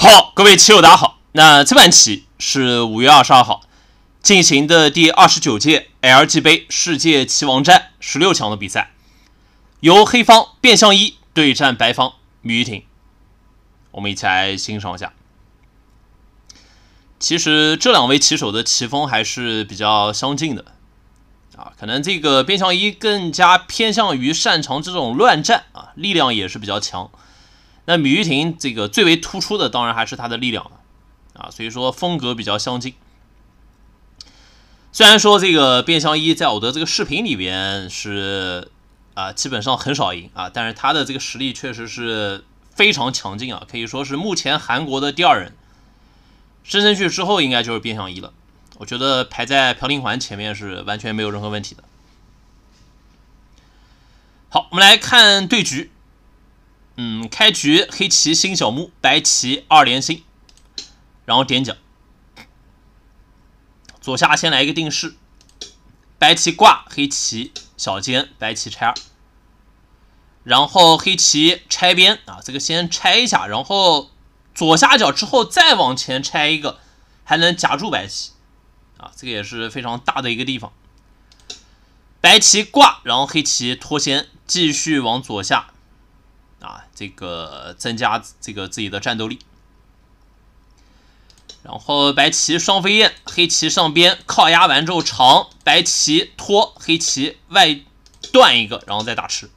好，各位棋友，大家好。那这盘棋是五月二十二号进行的第二十九届 LG 杯世界棋王战十六强的比赛，由黑方变相一对战白方芈昱我们一起来欣赏一下。其实这两位棋手的棋风还是比较相近的啊，可能这个变相一更加偏向于擅长这种乱战啊，力量也是比较强。那米玉婷这个最为突出的当然还是她的力量了，啊，所以说风格比较相近。虽然说这个卞相一在我的这个视频里边是啊，基本上很少赢啊，但是他的这个实力确实是非常强劲啊，可以说是目前韩国的第二人。升圳去之后应该就是卞相一了，我觉得排在朴廷桓前面是完全没有任何问题的。好，我们来看对局。嗯，开局黑棋星小目，白棋二连星，然后点角，左下先来一个定式，白棋挂，黑棋小尖，白棋拆二，然后黑棋拆边啊，这个先拆一下，然后左下角之后再往前拆一个，还能夹住白棋啊，这个也是非常大的一个地方。白棋挂，然后黑棋脱先，继续往左下。啊，这个增加这个自己的战斗力。然后白棋双飞燕，黑棋上边靠压完之后长，白棋拖，黑棋外断一个，然后再打吃。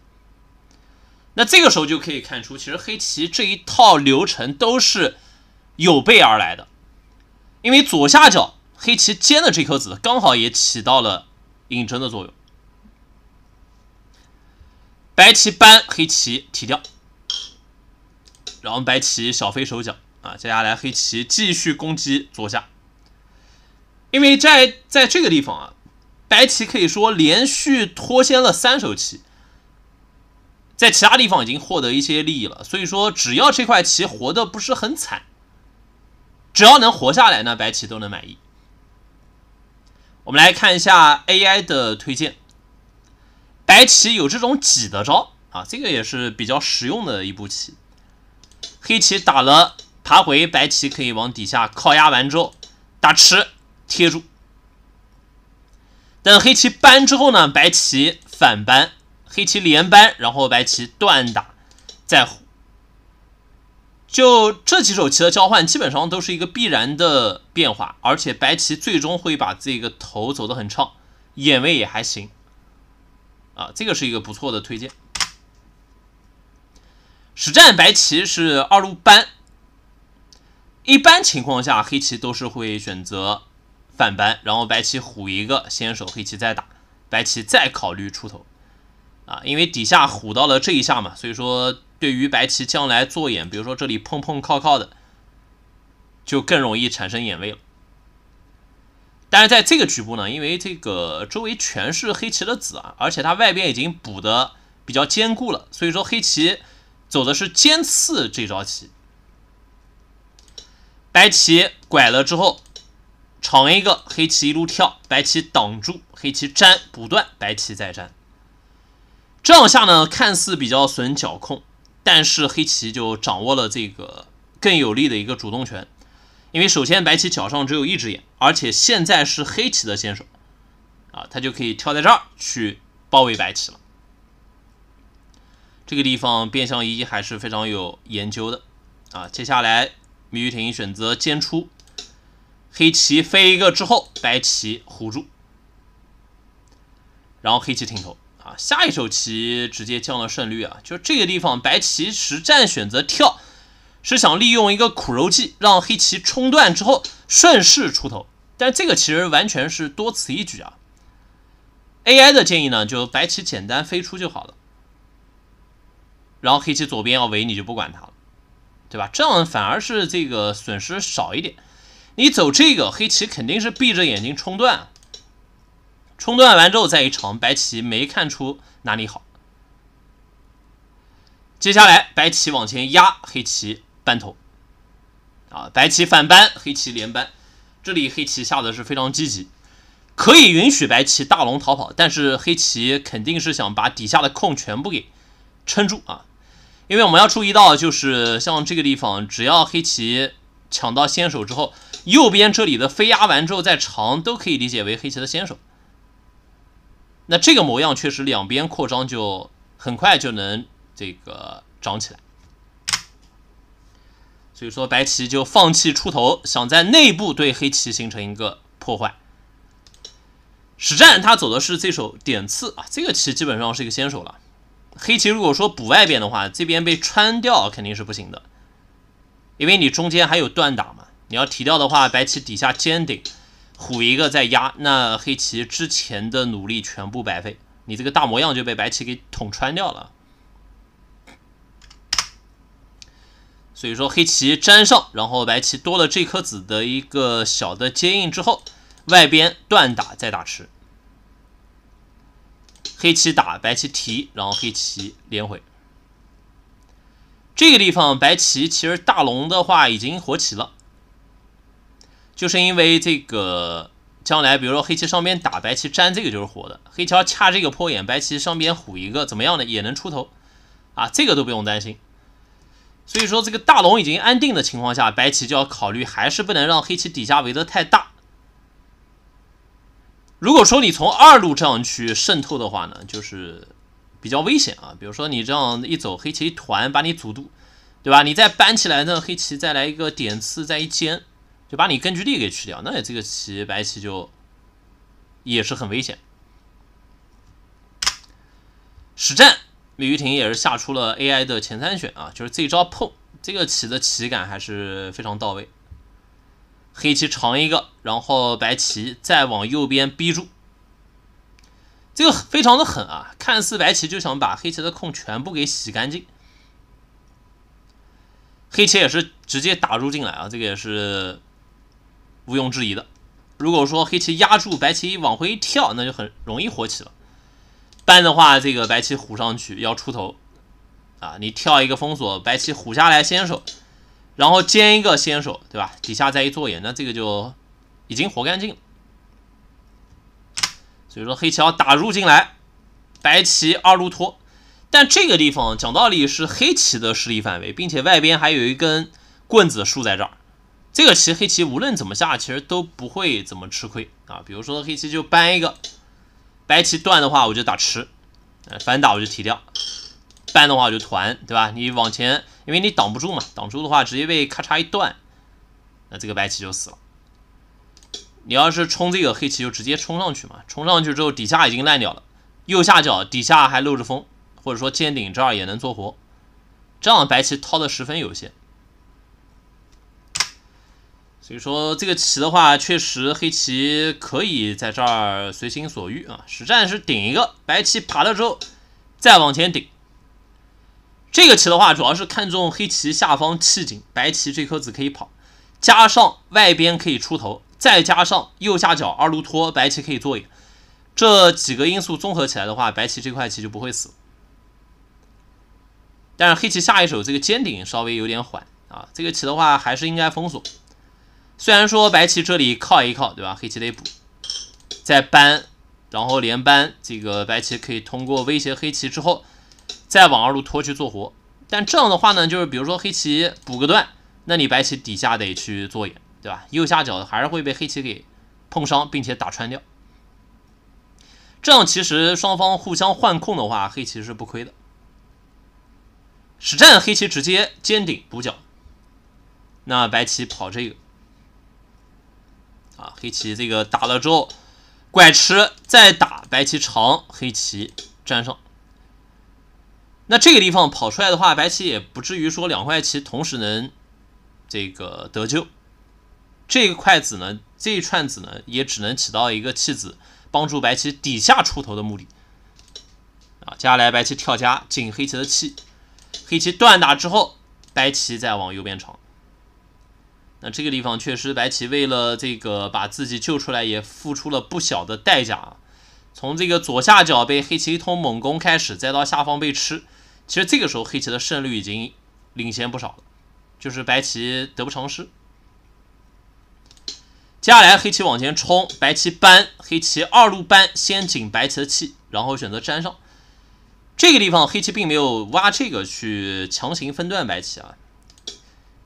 那这个时候就可以看出，其实黑棋这一套流程都是有备而来的，因为左下角黑棋尖的这颗子刚好也起到了引针的作用。白棋搬黑棋提掉，然后白棋小飞守角啊，接下来黑棋继续攻击左下，因为在在这个地方啊，白棋可以说连续脱先了三手棋，在其他地方已经获得一些利益了，所以说只要这块棋活的不是很惨，只要能活下来呢，白棋都能满意。我们来看一下 AI 的推荐。白棋有这种挤的招啊，这个也是比较实用的一步棋。黑棋打了爬回，白棋可以往底下靠压完之后打吃贴住。等黑棋搬之后呢，白棋反搬，黑棋连搬，然后白棋断打。再就这几手棋的交换，基本上都是一个必然的变化，而且白棋最终会把这个头走得很长，眼位也还行。啊，这个是一个不错的推荐。实战白棋是二路搬，一般情况下黑棋都是会选择反搬，然后白棋虎一个先手，黑棋再打，白棋再考虑出头。啊，因为底下虎到了这一下嘛，所以说对于白棋将来做眼，比如说这里碰碰靠靠的，就更容易产生眼位了。但是在这个局部呢，因为这个周围全是黑棋的子啊，而且它外边已经补的比较坚固了，所以说黑棋走的是尖刺这招棋。白棋拐了之后，长一个，黑棋一路跳，白棋挡住，黑棋粘不断，白棋再粘。这样下呢，看似比较损角控，但是黑棋就掌握了这个更有利的一个主动权。因为首先白棋脚上只有一只眼，而且现在是黑棋的先手，啊，他就可以跳在这儿去包围白棋了。这个地方变相一还是非常有研究的，啊，接下来米玉婷选择尖出，黑棋飞一个之后，白棋糊住，然后黑棋停头，啊，下一手棋直接降了胜率啊，就这个地方白棋实战选择跳。是想利用一个苦肉计，让黑棋冲断之后顺势出头，但这个其实完全是多此一举啊。AI 的建议呢，就白棋简单飞出就好了，然后黑棋左边要围你就不管它了，对吧？这样反而是这个损失少一点。你走这个，黑棋肯定是闭着眼睛冲断，冲断完之后再一长，白棋没看出哪里好。接下来白棋往前压，黑棋。扳头，啊，白棋反扳，黑棋连扳。这里黑棋下的是非常积极，可以允许白棋大龙逃跑，但是黑棋肯定是想把底下的空全部给撑住啊。因为我们要注意到，就是像这个地方，只要黑棋抢到先手之后，右边这里的飞压完之后再长，都可以理解为黑棋的先手。那这个模样确实两边扩张就很快就能这个长起来。所以说白棋就放弃出头，想在内部对黑棋形成一个破坏。实战他走的是这手点刺啊，这个棋基本上是一个先手了。黑棋如果说补外边的话，这边被穿掉肯定是不行的，因为你中间还有断打嘛。你要提掉的话，白棋底下尖顶虎一个再压，那黑棋之前的努力全部白费，你这个大模样就被白棋给捅穿掉了。所以说黑棋粘上，然后白棋多了这颗子的一个小的接应之后，外边断打再打吃，黑棋打白棋提，然后黑棋连回。这个地方白棋其实大龙的话已经活棋了，就是因为这个将来比如说黑棋上边打白棋粘这个就是活的，黑棋要掐这个破眼，白棋上边虎一个怎么样呢？也能出头啊，这个都不用担心。所以说，这个大龙已经安定的情况下，白棋就要考虑，还是不能让黑棋底下围的太大。如果说你从二路这样去渗透的话呢，就是比较危险啊。比如说你这样一走，黑棋一团把你阻住，对吧？你再搬起来，那黑棋再来一个点刺，再一尖，就把你根据地给去掉，那这个棋白棋就也是很危险。实战。李玉婷也是下出了 AI 的前三选啊，就是这一招碰，这个棋的棋感还是非常到位。黑棋长一个，然后白棋再往右边逼住，这个非常的狠啊！看似白棋就想把黑棋的空全部给洗干净，黑棋也是直接打入进来啊，这个也是毋庸置疑的。如果说黑棋压住白棋往回一跳，那就很容易活棋了。搬的话，这个白棋虎上去要出头啊！你跳一个封锁，白棋虎下来先手，然后尖一个先手，对吧？底下再一做眼，那这个就已经活干净了。所以说黑棋要打入进来，白棋二路拖。但这个地方讲道理是黑棋的势力范围，并且外边还有一根棍子竖在这儿。这个棋黑棋无论怎么下，其实都不会怎么吃亏啊！比如说黑棋就搬一个。白棋断的话，我就打吃；反打我就提掉；搬的话我就团，对吧？你往前，因为你挡不住嘛，挡住的话直接被咔嚓一断，那这个白棋就死了。你要是冲这个黑棋，就直接冲上去嘛。冲上去之后，底下已经烂掉了，右下角底下还漏着风，或者说尖顶这儿也能做活，这样白棋掏的十分有限。所以说这个棋的话，确实黑棋可以在这儿随心所欲啊。实战是顶一个，白棋爬了之后再往前顶。这个棋的话，主要是看中黑棋下方气井，白棋这颗子可以跑，加上外边可以出头，再加上右下角二路拖，白棋可以做眼。这几个因素综合起来的话，白棋这块棋就不会死。但是黑棋下一手这个尖顶稍微有点缓啊，这个棋的话还是应该封锁。虽然说白棋这里靠一靠，对吧？黑棋得补，再搬，然后连搬，这个白棋可以通过威胁黑棋之后，再往二路拖去做活。但这样的话呢，就是比如说黑棋补个段，那你白棋底下得去做眼，对吧？右下角还是会被黑棋给碰伤，并且打穿掉。这样其实双方互相换控的话，黑棋是不亏的。实战黑棋直接尖顶补角，那白棋跑这个。啊，黑棋这个打了之后拐吃，再打白棋长，黑棋粘上。那这个地方跑出来的话，白棋也不至于说两块棋同时能这个得救。这一块子呢，这一串子呢，也只能起到一个弃子，帮助白棋底下出头的目的。啊，接下来白棋跳家，进黑棋的气，黑棋断打之后，白棋再往右边长。那这个地方确实，白棋为了这个把自己救出来，也付出了不小的代价。从这个左下角被黑棋一通猛攻开始，再到下方被吃，其实这个时候黑棋的胜率已经领先不少了，就是白棋得不偿失。接下来黑棋往前冲，白棋搬，黑棋二路搬，先紧白棋的气，然后选择粘上。这个地方黑棋并没有挖这个去强行分段白棋啊。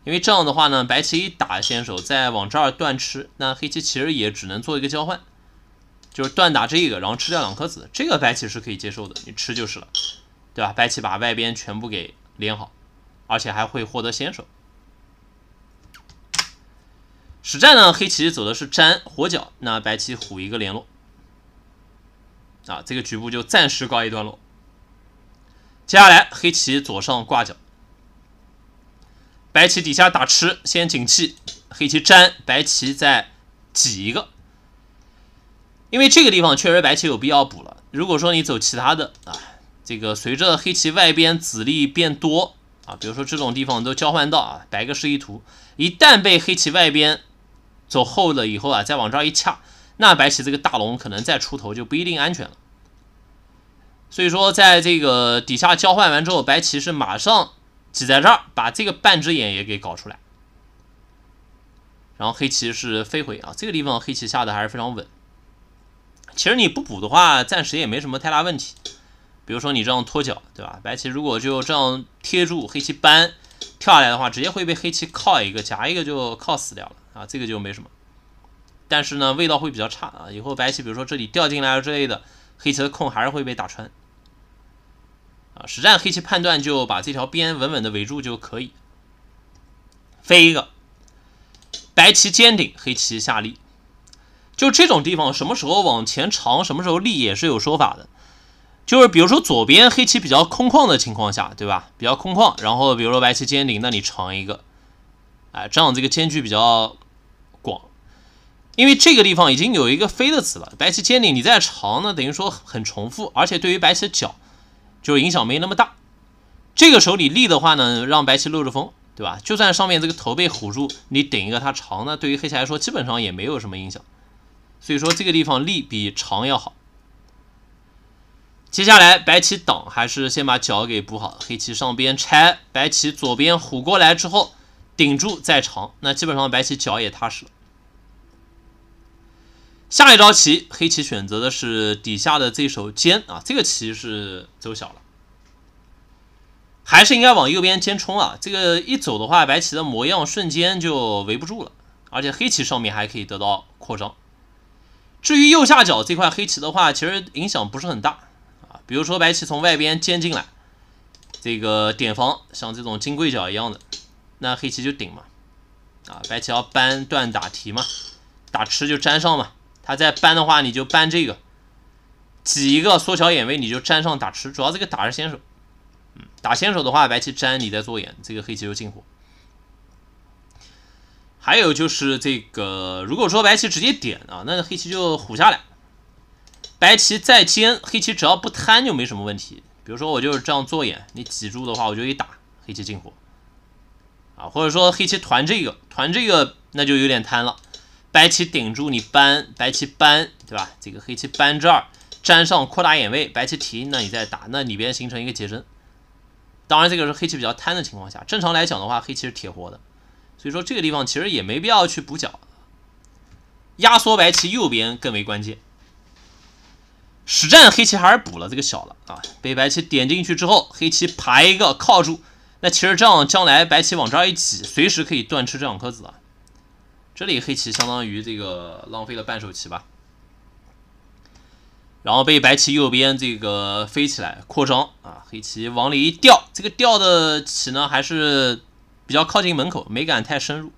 因为这样的话呢，白棋一打先手，再往这儿断吃，那黑棋其实也只能做一个交换，就是断打这个，然后吃掉两颗子，这个白棋是可以接受的，你吃就是了，对吧？白棋把外边全部给连好，而且还会获得先手。实战呢，黑棋走的是粘活角，那白棋虎一个联络，啊，这个局部就暂时告一段落。接下来黑棋左上挂角。白棋底下打吃，先紧气；黑棋粘，白棋再挤一个。因为这个地方确实白棋有必要补了。如果说你走其他的啊，这个随着黑棋外边子力变多啊，比如说这种地方都交换到啊，白个示意图，一旦被黑棋外边走厚了以后啊，再往这儿一掐，那白棋这个大龙可能再出头就不一定安全了。所以说，在这个底下交换完之后，白棋是马上。挤在这儿，把这个半只眼也给搞出来。然后黑棋是飞回啊，这个地方黑棋下的还是非常稳。其实你不补的话，暂时也没什么太大问题。比如说你这样拖脚，对吧？白棋如果就这样贴住，黑棋搬跳下来的话，直接会被黑棋靠一个夹一个就靠死掉了啊。这个就没什么。但是呢，味道会比较差啊。以后白棋比如说这里掉进来了之类的，黑棋的空还是会被打穿。啊，实战黑棋判断就把这条边稳稳的围住就可以。飞一个，白棋尖顶，黑棋下立。就这种地方，什么时候往前长，什么时候立也是有说法的。就是比如说左边黑棋比较空旷的情况下，对吧？比较空旷，然后比如说白棋尖顶，那你长一个，哎，这样这个间距比较广。因为这个地方已经有一个飞的子了，白棋尖顶，你再长呢，等于说很重复，而且对于白棋的角。就影响没那么大，这个时候你立的话呢，让白棋漏着风，对吧？就算上面这个头被唬住，你顶一个它长，那对于黑棋来说基本上也没有什么影响，所以说这个地方立比长要好。接下来白棋挡还是先把脚给补好，黑棋上边拆，白棋左边虎过来之后顶住再长，那基本上白棋脚也踏实了。下一招棋，黑棋选择的是底下的这手尖啊，这个棋是走小了，还是应该往右边尖冲啊？这个一走的话，白棋的模样瞬间就围不住了，而且黑棋上面还可以得到扩张。至于右下角这块黑棋的话，其实影响不是很大啊。比如说白棋从外边尖进来，这个点方像这种金龟角一样的，那黑棋就顶嘛，啊，白棋要扳断打提嘛，打吃就粘上嘛。他在搬的话，你就搬这个，挤一个缩小眼位，你就粘上打吃。主要这个打是先手，嗯，打先手的话，白棋粘你再做眼，这个黑棋就进火。还有就是这个，如果说白棋直接点啊，那黑棋就虎下来。白棋再尖，黑棋只要不贪就没什么问题。比如说我就是这样做眼，你挤住的话，我就一打，黑棋进火，啊，或者说黑棋团这个，团这个那就有点贪了。白棋顶住，你搬白棋搬，对吧？这个黑棋搬这儿，粘上扩大眼位，白棋提，那你再打，那里边形成一个结针。当然，这个是黑棋比较贪的情况下，正常来讲的话，黑棋是铁活的，所以说这个地方其实也没必要去补角，压缩白棋右边更为关键。实战黑棋还是补了这个小了啊，被白棋点进去之后，黑棋爬一个靠住，那其实这样将来白棋往这儿一挤，随时可以断吃这两颗子啊。这里黑棋相当于这个浪费了半手棋吧，然后被白棋右边这个飞起来扩张啊，黑棋往里一掉，这个掉的棋呢还是比较靠近门口，没敢太深入。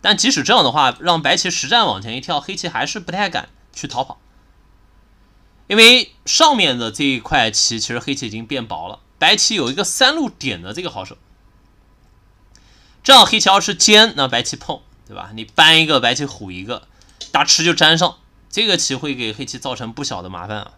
但即使这样的话，让白棋实战往前一跳，黑棋还是不太敢去逃跑，因为上面的这一块棋其实黑棋已经变薄了，白棋有一个三路点的这个好手，这样黑棋要是尖，那白棋碰。对吧？你搬一个白棋虎一个，打吃就粘上这个棋会给黑棋造成不小的麻烦啊。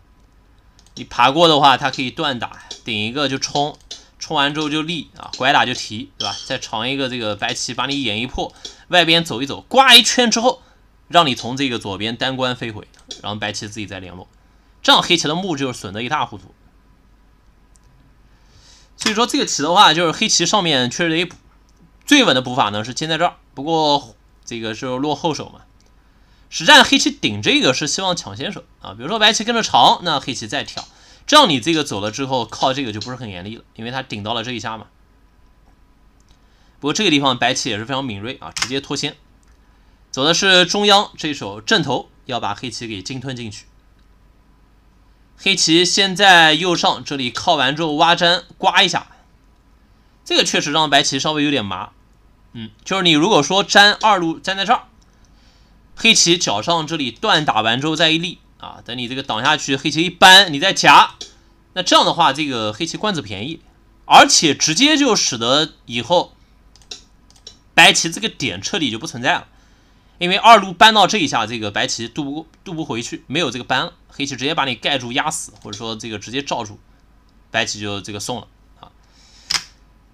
你爬过的话，它可以断打顶一个就冲，冲完之后就立啊，拐打就提，对吧？再长一个这个白棋把你眼一破，外边走一走，刮一圈之后，让你从这个左边单关飞回，然后白棋自己再联络，这样黑棋的目就损得一塌糊涂。所以说这个棋的话，就是黑棋上面确实得补，最稳的补法呢是尖在这儿，不过。这个是落后手嘛？实战黑棋顶这个是希望抢先手啊，比如说白棋跟着长，那黑棋再跳，这样你这个走了之后靠这个就不是很严厉了，因为它顶到了这一下嘛。不过这个地方白棋也是非常敏锐啊，直接脱先，走的是中央这手正头，要把黑棋给鲸吞进去。黑棋先在右上这里靠完之后挖粘刮一下，这个确实让白棋稍微有点麻。嗯，就是你如果说粘二路粘在这儿，黑棋脚上这里断打完之后再一立啊，等你这个挡下去，黑棋一扳你再夹，那这样的话这个黑棋罐子便宜，而且直接就使得以后白棋这个点彻底就不存在了，因为二路扳到这一下，这个白棋渡不过渡不回去，没有这个扳，黑棋直接把你盖住压死，或者说这个直接罩住，白棋就这个送了啊。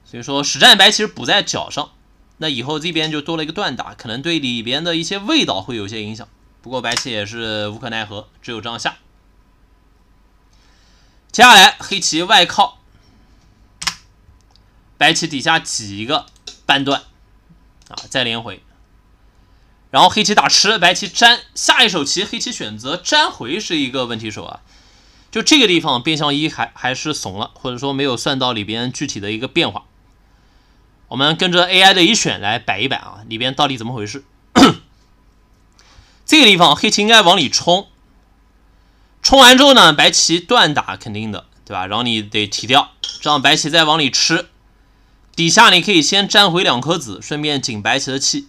所以说实战白棋补在脚上。那以后这边就多了一个断打，可能对里边的一些味道会有些影响。不过白棋也是无可奈何，只有这样下。接下来黑棋外靠，白棋底下挤一个半段，啊，再连回。然后黑棋打吃，白棋粘，下一手棋黑棋选择粘回是一个问题手啊，就这个地方变相一还还是怂了，或者说没有算到里边具体的一个变化。我们跟着 AI 的一选来摆一摆啊，里边到底怎么回事？这个地方黑棋应该往里冲，冲完之后呢，白棋断打肯定的，对吧？然后你得提掉，这样白棋再往里吃。底下你可以先粘回两颗子，顺便紧白棋的气。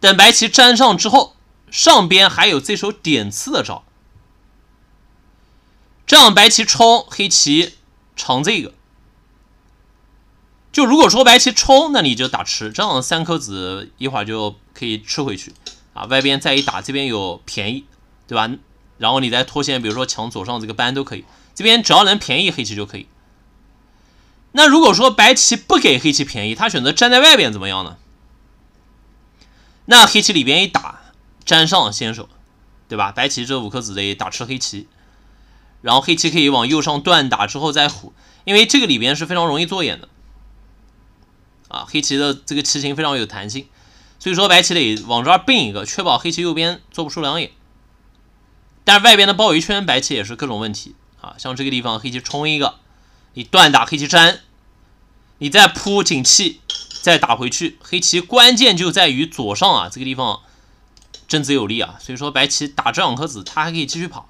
等白棋粘上之后，上边还有这手点刺的招，这样白棋冲，黑棋长这个。就如果说白棋冲，那你就打吃，这样三颗子一会儿就可以吃回去啊。外边再一打，这边有便宜，对吧？然后你再脱线，比如说抢左上这个班都可以。这边只要能便宜黑棋就可以。那如果说白棋不给黑棋便宜，他选择站在外边怎么样呢？那黑棋里边一打，粘上先手，对吧？白棋这五颗子得打吃黑棋，然后黑棋可以往右上断打之后再虎，因为这个里边是非常容易做眼的。啊，黑棋的这个棋形非常有弹性，所以说白棋得往这儿并一个，确保黑棋右边做不出两眼。但外边的包围圈，白棋也是各种问题啊，像这个地方黑棋冲一个，你断打黑棋粘，你再铺紧气，再打回去。黑棋关键就在于左上啊，这个地方真子有力啊，所以说白棋打这两颗子，他还可以继续跑，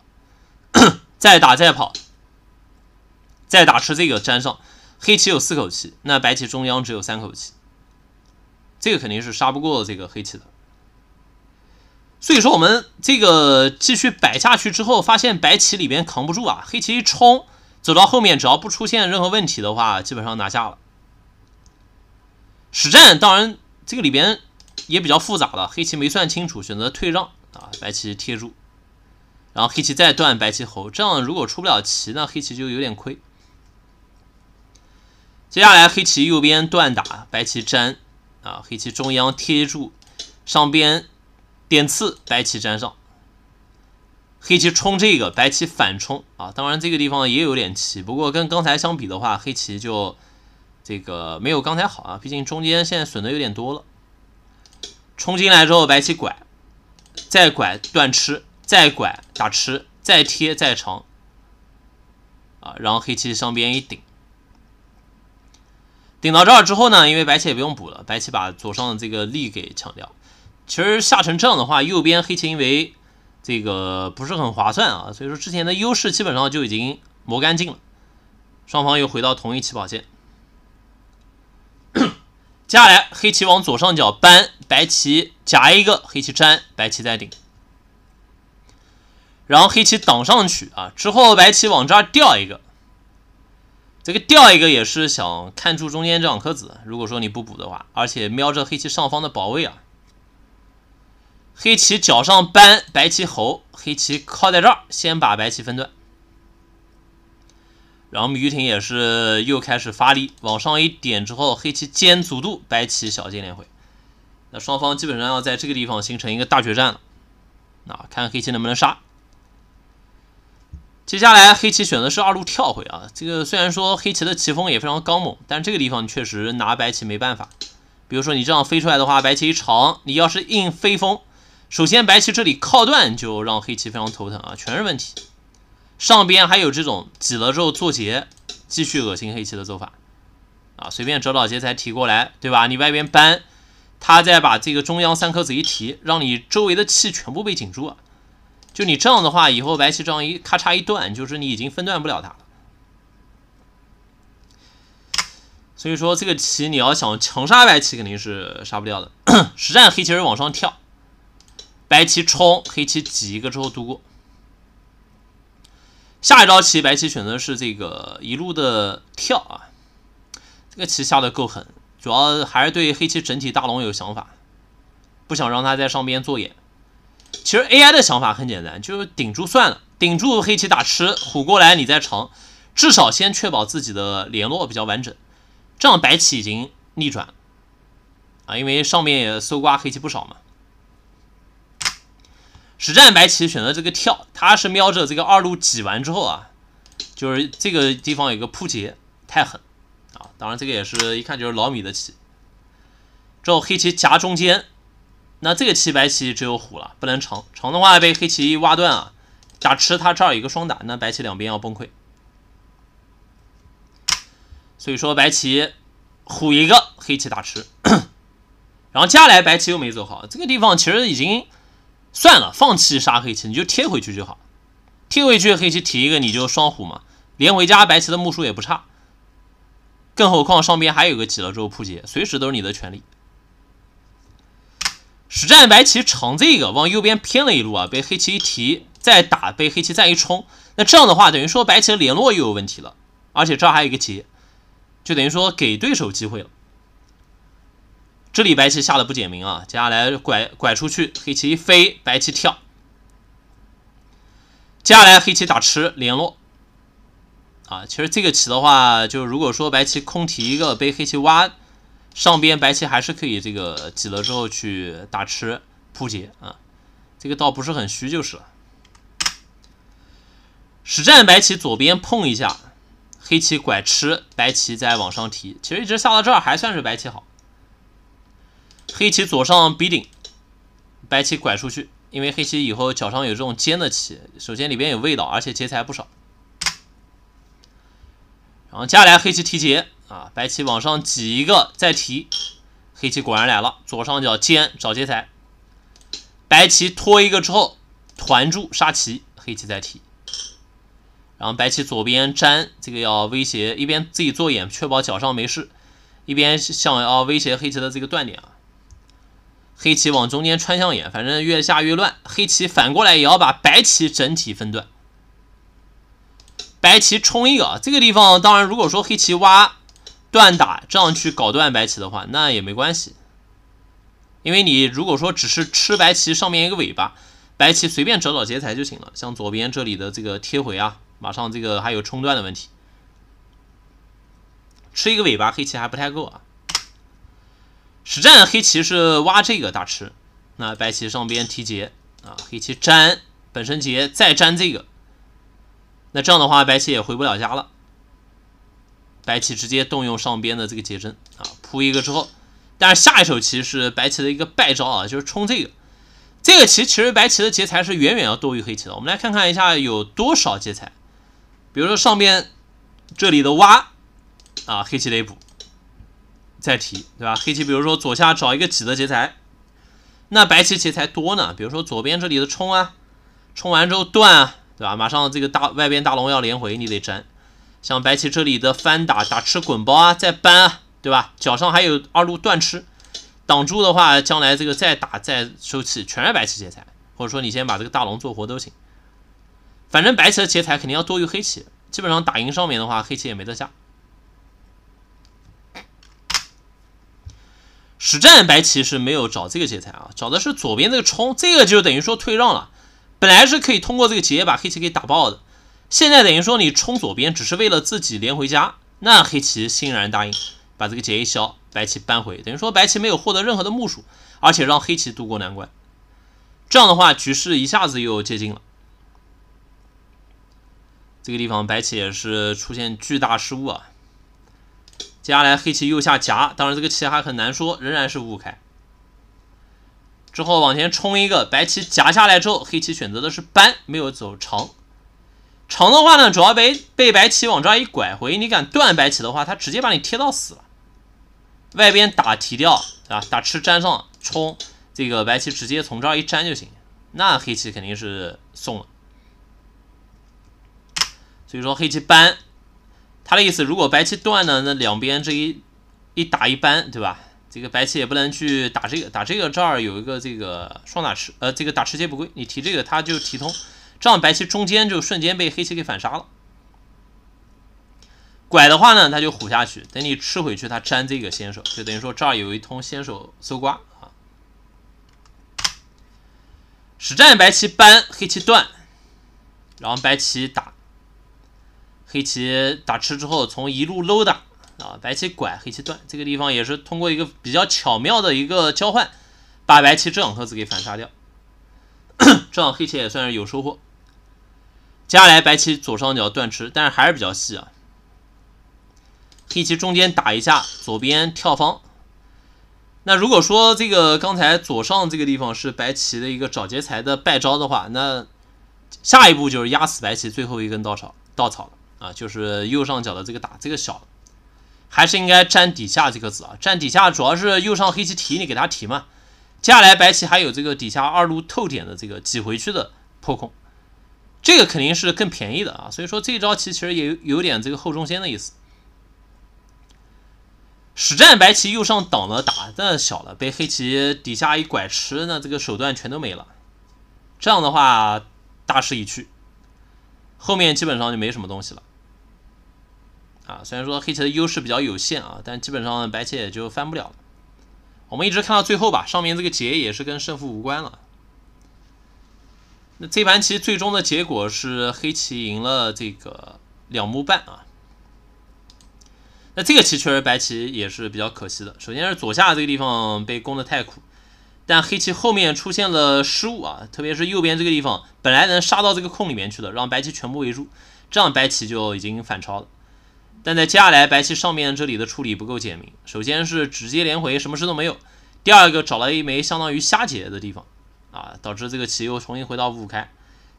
再打再跑，再打出这个粘上。黑棋有四口气，那白棋中央只有三口气，这个肯定是杀不过这个黑棋的。所以说我们这个继续摆下去之后，发现白棋里边扛不住啊，黑棋一冲走到后面，只要不出现任何问题的话，基本上拿下了。实战当然这个里边也比较复杂了，黑棋没算清楚，选择退让啊，白棋贴住，然后黑棋再断白棋喉，这样如果出不了棋，那黑棋就有点亏。接下来，黑棋右边断打，白棋粘，啊，黑棋中央贴住，上边点刺，白棋粘上，黑棋冲这个，白棋反冲，啊，当然这个地方也有点棋，不过跟刚才相比的话，黑棋就这个没有刚才好啊，毕竟中间现在损的有点多了。冲进来之后，白棋拐，再拐断吃，再拐打吃，再贴再长，啊，然后黑棋上边一顶。顶到这儿之后呢，因为白棋也不用补了，白棋把左上的这个力给抢掉。其实下成这样的话，右边黑棋因为这个不是很划算啊，所以说之前的优势基本上就已经磨干净了，双方又回到同一起跑线。接下来黑棋往左上角搬，白棋夹一个，黑棋粘，白棋再顶，然后黑棋挡上去啊，之后白棋往这儿掉一个。这个掉一个也是想看住中间这两颗子。如果说你不补的话，而且瞄着黑棋上方的保卫啊，黑棋脚上搬白棋猴，黑棋靠在这儿，先把白棋分断。然后我们于婷也是又开始发力，往上一点之后，黑棋尖足度，白棋小尖连回。那双方基本上要在这个地方形成一个大决战了。那看黑棋能不能杀。接下来黑棋选的是二路跳回啊，这个虽然说黑棋的棋风也非常刚猛，但这个地方确实拿白棋没办法。比如说你这样飞出来的话，白棋一长，你要是硬飞风，首先白棋这里靠断就让黑棋非常头疼啊，全是问题。上边还有这种挤了之后做劫，继续恶心黑棋的做法啊，随便找老劫才提过来，对吧？你外边搬，他再把这个中央三颗子一提，让你周围的气全部被紧住啊。就你这样的话，以后白棋这样一咔嚓一断，就是你已经分断不了它了。所以说这个棋你要想强杀白棋肯定是杀不掉的。实战黑棋是往上跳，白棋冲，黑棋挤一个之后度过。下一招棋白棋选择是这个一路的跳啊，这个棋下的够狠，主要还是对黑棋整体大龙有想法，不想让他在上边做眼。其实 AI 的想法很简单，就是顶住算了，顶住黑棋打吃虎过来，你再长，至少先确保自己的联络比较完整。这样白棋已经逆转啊，因为上面搜刮黑棋不少嘛。实战白棋选择这个跳，他是瞄着这个二路挤完之后啊，就是这个地方有个扑劫，太狠啊！当然这个也是一看就是老米的棋，之后黑棋夹中间。那这个棋白棋只有虎了，不能成成的话被黑棋一挖断啊！打吃它这儿有一个双打，那白棋两边要崩溃。所以说白棋虎一个，黑棋打吃。然后接下来白棋又没走好，这个地方其实已经算了，放弃杀黑棋，你就贴回去就好。贴回去黑棋提一个，你就双虎嘛，连回家白棋的目数也不差，更何况上边还有个挤了之后扑劫，随时都是你的权利。实战白棋乘这个往右边偏了一路啊，被黑棋一提再打，被黑棋再一冲，那这样的话等于说白棋的联络又有问题了，而且这儿还有一个棋，就等于说给对手机会了。这里白棋下的不简明啊，接下来拐拐出去，黑棋一飞，白棋跳，接下来黑棋打吃联络啊，其实这个棋的话，就如果说白棋空提一个，被黑棋挖。上边白棋还是可以这个挤了之后去打吃扑劫啊，这个倒不是很虚就是了。实战白棋左边碰一下，黑棋拐吃，白棋再往上提。其实一直下到这儿还算是白棋好。黑棋左上逼顶，白棋拐出去，因为黑棋以后脚上有这种尖的棋，首先里边有味道，而且劫材不少。然后接下来黑棋提劫。啊！白棋往上挤一个，再提，黑棋果然来了。左上角尖找劫材，白棋拖一个之后团住杀棋，黑棋再提。然后白棋左边粘，这个要威胁，一边自己做眼，确保脚上没事，一边想要威胁黑棋的这个断点啊。黑棋往中间穿象眼，反正越下越乱。黑棋反过来也要把白棋整体分段。白棋冲一个啊！这个地方当然，如果说黑棋挖。断打这样去搞断白棋的话，那也没关系，因为你如果说只是吃白棋上面一个尾巴，白棋随便找找劫财就行了。像左边这里的这个贴回啊，马上这个还有冲断的问题，吃一个尾巴黑棋还不太够啊。实战黑棋是挖这个大吃，那白棋上边提劫啊，黑棋粘本身劫再粘这个，那这样的话白棋也回不了家了。白棋直接动用上边的这个劫针啊，扑一个之后，但是下一手棋是白棋的一个败招啊，就是冲这个。这个棋其实白棋的劫材是远远要多于黑棋的。我们来看看一下有多少劫材。比如说上边这里的挖啊，黑棋得补，再提，对吧？黑棋比如说左下找一个挤的劫材，那白棋劫材多呢。比如说左边这里的冲啊，冲完之后断啊，对吧？马上这个大外边大龙要连回，你得粘。像白棋这里的翻打打吃滚包啊，再搬啊，对吧？脚上还有二路断吃，挡住的话，将来这个再打再收气，全是白棋劫财。或者说你先把这个大龙做活都行，反正白棋的劫财肯定要多于黑棋，基本上打赢上面的话，黑棋也没得下。实战白棋是没有找这个劫财啊，找的是左边这个冲，这个就等于说退让了。本来是可以通过这个劫把黑棋给打爆的。现在等于说你冲左边只是为了自己连回家，那黑棋欣然答应把这个劫一消，白棋扳回，等于说白棋没有获得任何的目数，而且让黑棋度过难关。这样的话，局势一下子又接近了。这个地方白棋也是出现巨大失误啊。接下来黑棋右下夹，当然这个棋还很难说，仍然是五五开。之后往前冲一个，白棋夹下来之后，黑棋选择的是扳，没有走长。长的话呢，主要被被白棋往这儿一拐回，你敢断白棋的话，他直接把你贴到死了。外边打提掉，啊，打吃粘上冲，这个白棋直接从这儿一粘就行，那黑棋肯定是送了。所以说黑棋扳，他的意思，如果白棋断呢，那两边这一一打一扳，对吧？这个白棋也不能去打这个，打这个这儿有一个这个双打吃，呃，这个打吃接不归，你提这个他就提通。这样白棋中间就瞬间被黑棋给反杀了。拐的话呢，他就虎下去，等你吃回去，他粘这个先手，就等于说这儿有一通先手搜刮啊。实战白棋扳黑棋断，然后白棋打，黑棋打吃之后，从一路搂打啊，白棋拐黑棋断，这个地方也是通过一个比较巧妙的一个交换，把白棋这两颗子给反杀掉。这样黑棋也算是有收获。接下来，白棋左上角断吃，但是还是比较细啊。黑棋中间打一下，左边跳方。那如果说这个刚才左上这个地方是白棋的一个找劫财的败招的话，那下一步就是压死白棋最后一根稻草，稻草了啊，就是右上角的这个打这个小，还是应该占底下这个子啊。占底下主要是右上黑棋提，你给他提嘛。接下来，白棋还有这个底下二路透点的这个挤回去的破空。这个肯定是更便宜的啊，所以说这一招棋其实也有点这个后中先的意思。实战白棋右上挡了打，的小了，被黑棋底下一拐吃，那这个手段全都没了。这样的话，大势已去，后面基本上就没什么东西了。啊，虽然说黑棋的优势比较有限啊，但基本上白棋也就翻不了了。我们一直看到最后吧，上面这个劫也是跟胜负无关了。那这盘棋最终的结果是黑棋赢了这个两目半啊。那这个棋确实白棋也是比较可惜的。首先是左下这个地方被攻得太苦，但黑棋后面出现了失误啊，特别是右边这个地方本来能杀到这个空里面去的，让白棋全部围住，这样白棋就已经反超了。但在接下来白棋上面这里的处理不够简明，首先是直接连回什么事都没有，第二个找了一枚相当于瞎解的地方。啊，导致这个棋又重新回到五五开，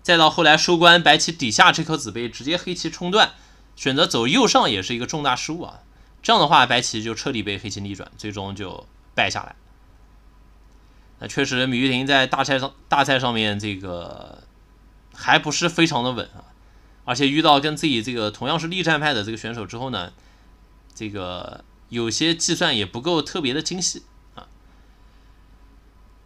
再到后来收官，白棋底下这颗子被直接黑棋冲断，选择走右上也是一个重大失误啊。这样的话，白棋就彻底被黑棋逆转，最终就败下来。那确实，米玉婷在大赛上大赛上面这个还不是非常的稳啊，而且遇到跟自己这个同样是力战派的这个选手之后呢，这个有些计算也不够特别的精细。